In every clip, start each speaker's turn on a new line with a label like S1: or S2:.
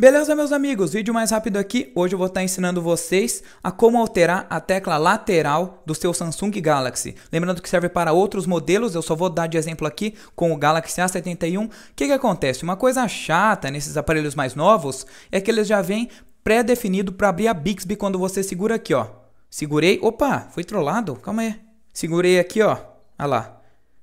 S1: Beleza, meus amigos? Vídeo mais rápido aqui. Hoje eu vou estar ensinando vocês a como alterar a tecla lateral do seu Samsung Galaxy. Lembrando que serve para outros modelos, eu só vou dar de exemplo aqui com o Galaxy A71. O que, que acontece? Uma coisa chata nesses aparelhos mais novos é que eles já vêm pré-definido para abrir a Bixby quando você segura aqui, ó. Segurei, opa, foi trollado, calma aí. Segurei aqui, ó, olha lá.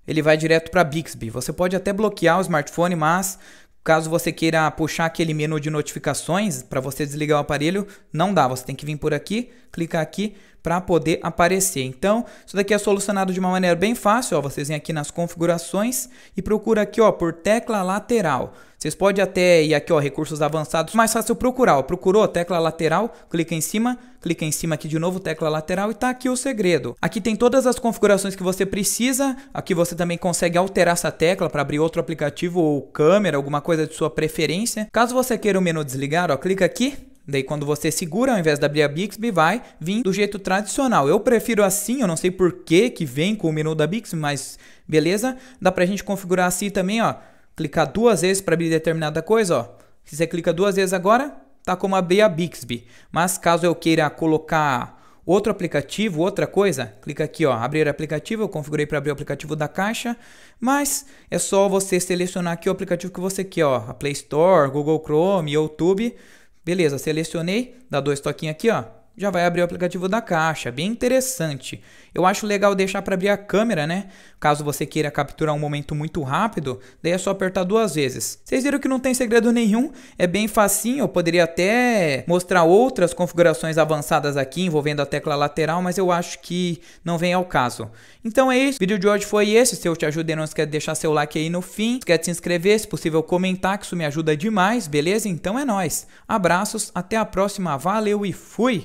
S1: Ele vai direto para Bixby. Você pode até bloquear o smartphone, mas Caso você queira puxar aquele menu de notificações para você desligar o aparelho, não dá. Você tem que vir por aqui, clicar aqui para poder aparecer. Então, isso daqui é solucionado de uma maneira bem fácil. Ó. Vocês vêm aqui nas configurações e procura aqui ó, por tecla lateral. Vocês podem até ir aqui, ó, recursos avançados, mais fácil procurar, ó. Procurou, tecla lateral, clica em cima, clica em cima aqui de novo, tecla lateral e tá aqui o segredo. Aqui tem todas as configurações que você precisa, aqui você também consegue alterar essa tecla para abrir outro aplicativo ou câmera, alguma coisa de sua preferência. Caso você queira o menu desligar, ó, clica aqui, Daí quando você segura ao invés de abrir a Bixby, vai vir do jeito tradicional. Eu prefiro assim, eu não sei por que que vem com o menu da Bixby, mas beleza? Dá pra gente configurar assim também, ó clicar duas vezes para abrir determinada coisa, ó. Se você clica duas vezes agora, tá como abrir a Bixby. Mas caso eu queira colocar outro aplicativo, outra coisa, clica aqui, ó, abrir aplicativo, eu configurei para abrir o aplicativo da caixa, mas é só você selecionar aqui o aplicativo que você quer, ó, a Play Store, Google Chrome, YouTube. Beleza, selecionei, dá dois toquinhos aqui, ó, já vai abrir o aplicativo da caixa, é bem interessante. Eu acho legal deixar para abrir a câmera, né? Caso você queira capturar um momento muito rápido, daí é só apertar duas vezes. Vocês viram que não tem segredo nenhum, é bem facinho, eu poderia até mostrar outras configurações avançadas aqui envolvendo a tecla lateral, mas eu acho que não vem ao caso. Então é isso, o vídeo de hoje foi esse, se eu te ajudei não esquece de deixar seu like aí no fim, esquece de se inscrever, se possível comentar, que isso me ajuda demais, beleza? Então é nóis. Abraços, até a próxima, valeu e fui!